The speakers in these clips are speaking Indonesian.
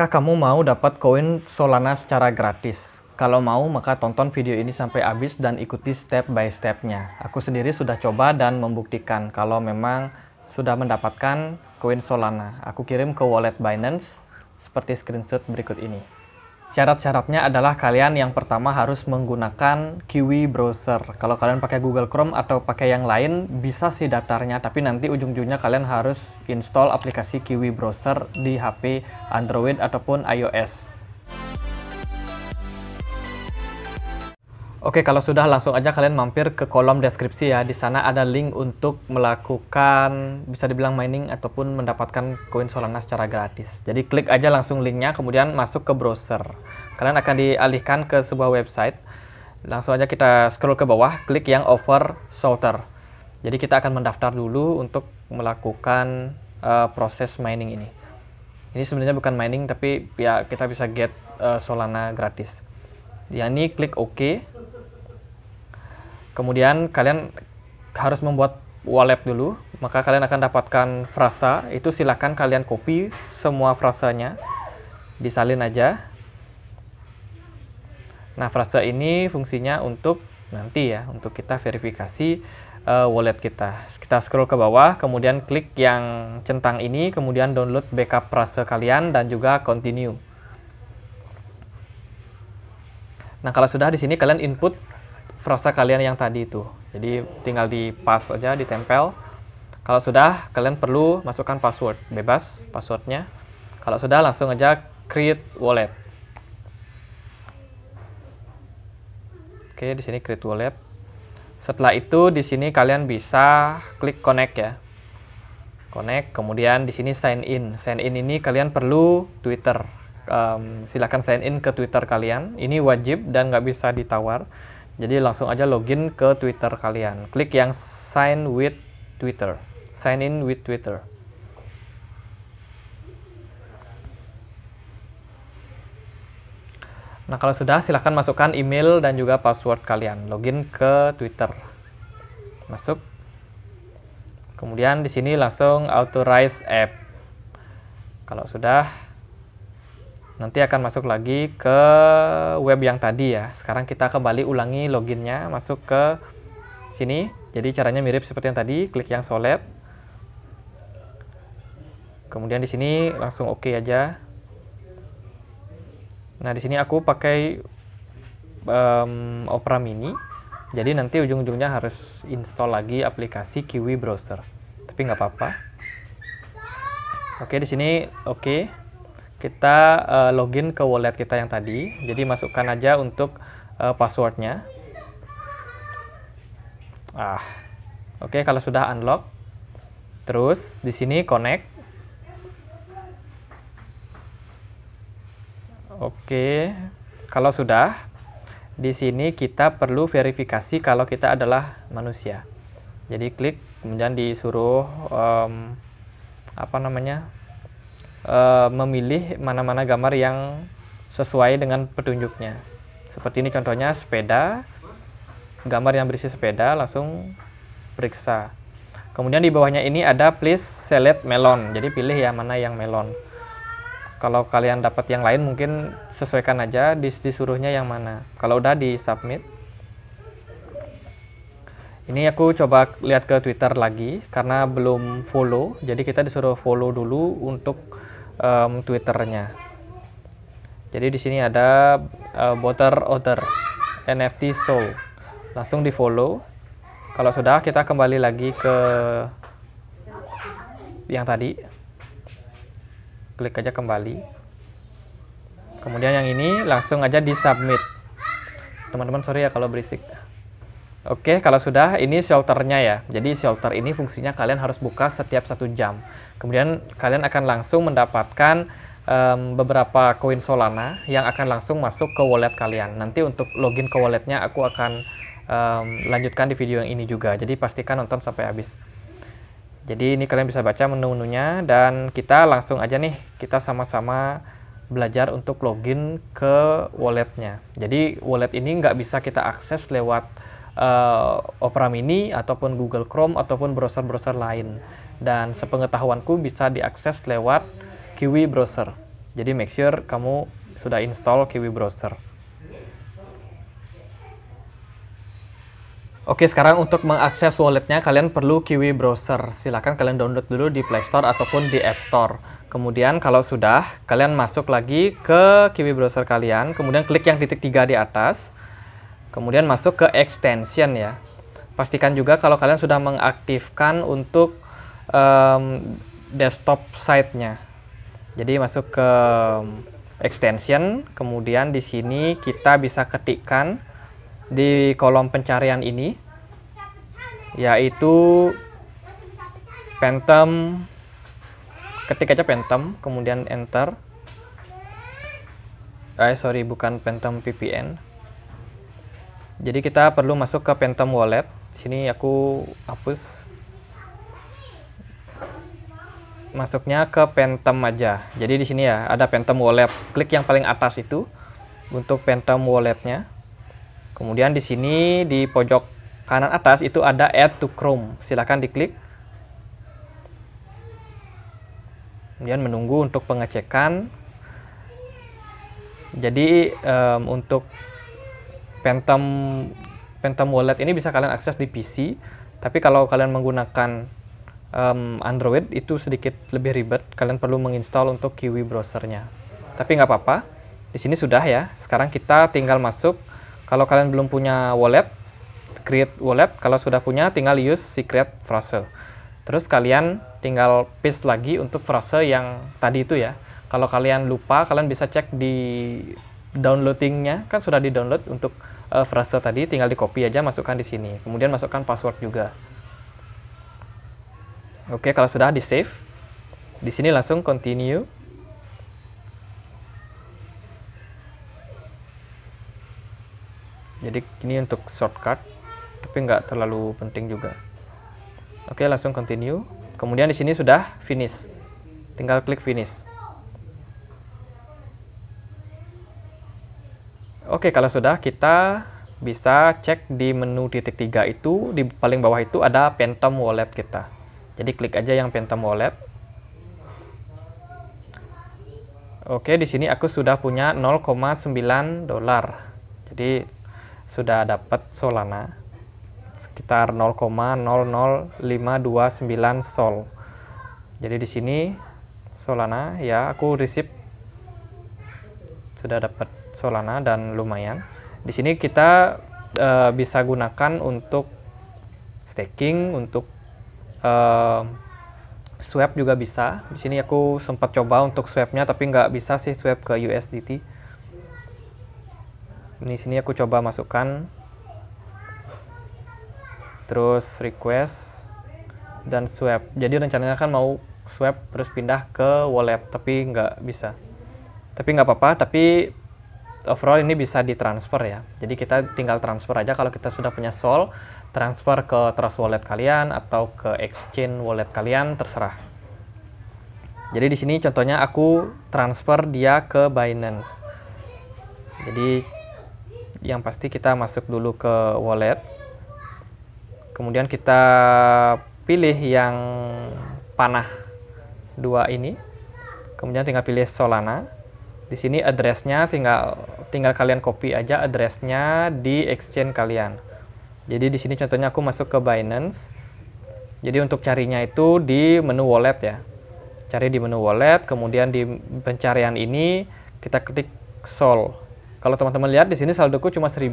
Apakah kamu mau dapat koin Solana secara gratis? Kalau mau, maka tonton video ini sampai habis dan ikuti step by stepnya. Aku sendiri sudah coba dan membuktikan kalau memang sudah mendapatkan koin Solana. Aku kirim ke wallet Binance seperti screenshot berikut ini. Syarat-syaratnya adalah kalian yang pertama harus menggunakan Kiwi browser. Kalau kalian pakai Google Chrome atau pakai yang lain bisa sih daftarnya, tapi nanti ujung-ujungnya kalian harus install aplikasi Kiwi browser di HP Android ataupun iOS. Oke, kalau sudah langsung aja kalian mampir ke kolom deskripsi ya. Di sana ada link untuk melakukan bisa dibilang mining ataupun mendapatkan koin Solana secara gratis. Jadi klik aja langsung linknya, kemudian masuk ke browser. Kalian akan dialihkan ke sebuah website. Langsung aja kita scroll ke bawah, klik yang over shoulder. Jadi kita akan mendaftar dulu untuk melakukan uh, proses mining ini. Ini sebenarnya bukan mining, tapi ya kita bisa get uh, Solana gratis. Ya ini klik OK Kemudian kalian harus membuat wallet dulu, maka kalian akan dapatkan frasa. Itu silakan kalian copy semua frasanya, disalin aja. Nah, frasa ini fungsinya untuk nanti ya, untuk kita verifikasi uh, eh, wallet kita. Kita scroll ke bawah, kemudian klik yang centang ini, kemudian download backup frasa kalian dan juga continue. Nah, kalau sudah di sini kalian input frasa kalian yang tadi itu. Jadi tinggal di pas aja, ditempel. Kalau sudah, kalian perlu masukkan password, bebas passwordnya. Kalau sudah, langsung aja create wallet. Oke, di sini create wallet. Setelah itu, di sini kalian bisa klik connect ya. Connect, kemudian di sini sign in. Sign in ini kalian perlu Twitter. Um, silahkan sign in ke Twitter kalian. Ini wajib dan nggak bisa ditawar jadi langsung aja login ke Twitter kalian. Klik yang sign with Twitter. Sign in with Twitter. Nah, kalau sudah silahkan masukkan email dan juga password kalian. Login ke Twitter. Masuk. Kemudian di sini langsung authorize app. Kalau sudah Nanti akan masuk lagi ke web yang tadi ya. Sekarang kita kembali ulangi loginnya, masuk ke sini. Jadi caranya mirip seperti yang tadi, klik yang solid. Kemudian di sini langsung oke okay aja. Nah, di sini aku pakai um, Opera Mini. Jadi nanti ujung-ujungnya harus install lagi aplikasi Kiwi Browser. Tapi nggak apa-apa. Oke, okay, di sini oke. Okay kita uh, login ke wallet kita yang tadi. Jadi masukkan aja untuk uh, passwordnya. Ah, oke okay, kalau sudah unlock, terus di sini connect. Oke, okay. kalau sudah, di sini kita perlu verifikasi kalau kita adalah manusia. Jadi klik kemudian disuruh um, apa namanya Eh, memilih mana-mana gambar yang sesuai dengan petunjuknya. Seperti ini contohnya sepeda, gambar yang berisi sepeda langsung periksa. Kemudian di bawahnya ini ada please select melon. Jadi pilih ya mana yang melon. Kalau kalian dapat yang lain mungkin sesuaikan aja dis disuruhnya yang mana. Kalau udah di submit. Ini aku coba lihat ke Twitter lagi karena belum follow. Jadi kita disuruh follow dulu untuk um, Twitternya. Jadi di sini ada uh, eh, Botter Other NFT Soul. Langsung di follow. Kalau sudah kita kembali lagi ke yang tadi. Klik aja kembali kemudian yang ini langsung aja di submit teman-teman sorry ya kalau berisik Oke, kalau sudah, ini shelternya ya. Jadi shelter ini fungsinya kalian harus buka setiap satu jam. Kemudian kalian akan langsung mendapatkan um, beberapa koin Solana yang akan langsung masuk ke wallet kalian. Nanti untuk login ke walletnya aku akan um, lanjutkan di video yang ini juga. Jadi pastikan nonton sampai habis. Jadi ini kalian bisa baca menu-menunya dan kita langsung aja nih kita sama-sama belajar untuk login ke walletnya. Jadi wallet ini nggak bisa kita akses lewat uh, Opera Mini ataupun Google Chrome ataupun browser-browser lain. Dan sepengetahuanku bisa diakses lewat Kiwi browser. Jadi make sure kamu sudah install Kiwi browser. Oke, sekarang untuk mengakses walletnya kalian perlu Kiwi browser. Silahkan kalian download dulu di Play Store ataupun di App Store. Kemudian kalau sudah, kalian masuk lagi ke Kiwi browser kalian, kemudian klik yang titik tiga di atas. Kemudian masuk ke extension ya. Pastikan juga kalau kalian sudah mengaktifkan untuk um, desktop site-nya. Jadi masuk ke extension, kemudian di sini kita bisa ketikkan di kolom pencarian ini yaitu Phantom ketik aja Phantom kemudian enter eh sorry bukan Phantom VPN jadi kita perlu masuk ke Phantom Wallet. Sini aku hapus. Masuknya ke Phantom aja. Jadi di sini ya ada Phantom Wallet. Klik yang paling atas itu untuk Phantom Walletnya. Kemudian di sini di pojok kanan atas itu ada Add to Chrome. Silahkan diklik. Kemudian menunggu untuk pengecekan. Jadi um, untuk Phantom Phantom Wallet ini bisa kalian akses di PC, tapi kalau kalian menggunakan um, Android itu sedikit lebih ribet. Kalian perlu menginstal untuk Kiwi browsernya. Tapi nggak apa-apa, di sini sudah ya. Sekarang kita tinggal masuk. Kalau kalian belum punya wallet, create wallet. Kalau sudah punya, tinggal use secret frase. Terus kalian tinggal paste lagi untuk frase yang tadi itu ya. Kalau kalian lupa, kalian bisa cek di downloadingnya kan sudah di download untuk uh, eh, frase tadi tinggal di copy aja masukkan di sini kemudian masukkan password juga oke kalau sudah di save di sini langsung continue jadi ini untuk shortcut tapi nggak terlalu penting juga oke langsung continue kemudian di sini sudah finish tinggal klik finish Oke, kalau sudah kita bisa cek di menu titik tiga itu di paling bawah itu ada Phantom Wallet kita. Jadi klik aja yang Phantom Wallet. Oke, di sini aku sudah punya 0,9 dolar. Jadi sudah dapat Solana sekitar 0,00529 sol. Jadi di sini Solana ya aku receive sudah dapat Solana dan lumayan. Di sini kita uh, bisa gunakan untuk staking, untuk uh, swap juga bisa. Di sini aku sempat coba untuk swapnya tapi nggak bisa sih swap ke USDT. Di sini aku coba masukkan terus request dan swap. Jadi rencananya kan mau swap terus pindah ke wallet tapi nggak bisa tapi nggak apa-apa tapi overall ini bisa ditransfer ya. Jadi kita tinggal transfer aja kalau kita sudah punya Sol, transfer ke Trust Wallet kalian atau ke Exchange Wallet kalian terserah. Jadi di sini contohnya aku transfer dia ke Binance. Jadi yang pasti kita masuk dulu ke wallet. Kemudian kita pilih yang panah dua ini. Kemudian tinggal pilih Solana di sini addressnya tinggal tinggal kalian copy aja addressnya di exchange kalian. Jadi di sini contohnya aku masuk ke Binance. Jadi untuk carinya itu di menu wallet ya. Cari di menu wallet, kemudian di pencarian ini kita ketik sol. Kalau teman-teman lihat di sini saldoku cuma 1000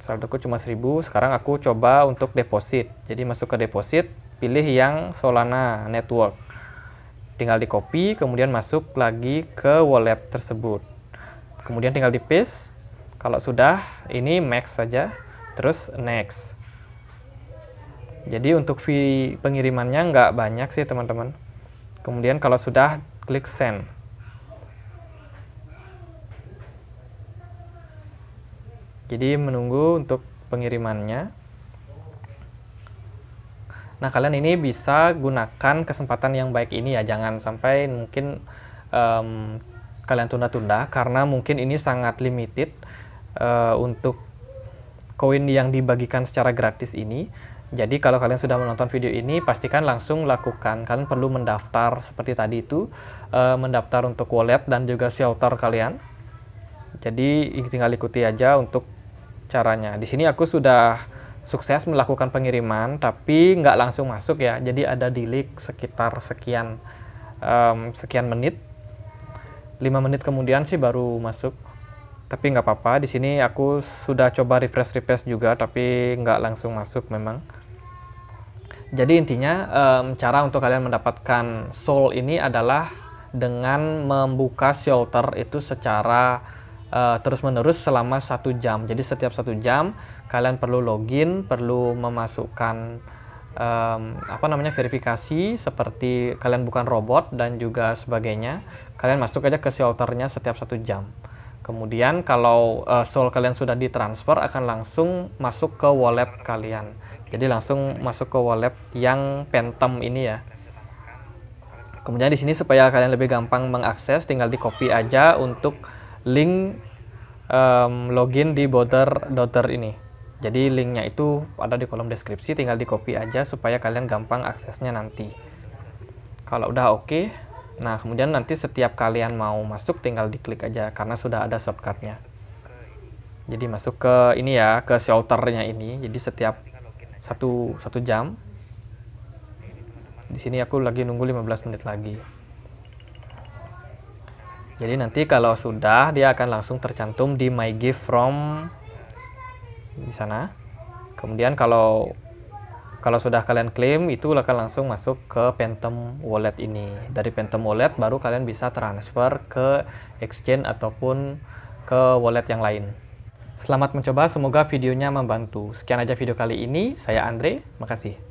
saldoku cuma 1000 sekarang aku coba untuk deposit jadi masuk ke deposit pilih yang Solana Network tinggal di copy kemudian masuk lagi ke wallet tersebut kemudian tinggal di paste kalau sudah ini max saja terus next jadi untuk fee pengirimannya nggak banyak sih teman-teman kemudian kalau sudah klik send jadi menunggu untuk pengirimannya Nah, kalian ini bisa gunakan kesempatan yang baik ini ya, jangan sampai mungkin um, kalian tunda-tunda karena mungkin ini sangat limited uh, untuk koin yang dibagikan secara gratis ini. Jadi kalau kalian sudah menonton video ini, pastikan langsung lakukan. Kalian perlu mendaftar seperti tadi itu, uh, mendaftar untuk wallet dan juga shelter kalian. Jadi tinggal ikuti aja untuk caranya. Di sini aku sudah sukses melakukan pengiriman tapi nggak langsung masuk ya jadi ada delay sekitar sekian um, sekian menit lima menit kemudian sih baru masuk tapi nggak apa-apa di sini aku sudah coba refresh refresh juga tapi nggak langsung masuk memang jadi intinya um, cara untuk kalian mendapatkan soul ini adalah dengan membuka shelter itu secara uh, eh, terus menerus selama satu jam. Jadi setiap satu jam kalian perlu login, perlu memasukkan um, apa namanya verifikasi seperti kalian bukan robot dan juga sebagainya. Kalian masuk aja ke shelternya setiap satu jam. Kemudian kalau uh, eh, soul kalian sudah ditransfer akan langsung masuk ke wallet kalian. Jadi langsung masuk ke wallet yang Phantom ini ya. Kemudian di sini supaya kalian lebih gampang mengakses tinggal di copy aja untuk link um, login di border dotter ini. Jadi linknya itu ada di kolom deskripsi, tinggal di copy aja supaya kalian gampang aksesnya nanti. Kalau udah oke, okay, nah kemudian nanti setiap kalian mau masuk tinggal diklik aja karena sudah ada shortcutnya. Jadi masuk ke ini ya, ke shelternya ini. Jadi setiap satu, satu jam. Di sini aku lagi nunggu 15 menit lagi. Jadi nanti kalau sudah dia akan langsung tercantum di my gift from di sana. Kemudian kalau kalau sudah kalian klaim itu akan langsung masuk ke Phantom Wallet ini. Dari Phantom Wallet baru kalian bisa transfer ke exchange ataupun ke wallet yang lain. Selamat mencoba, semoga videonya membantu. Sekian aja video kali ini, saya Andre, makasih.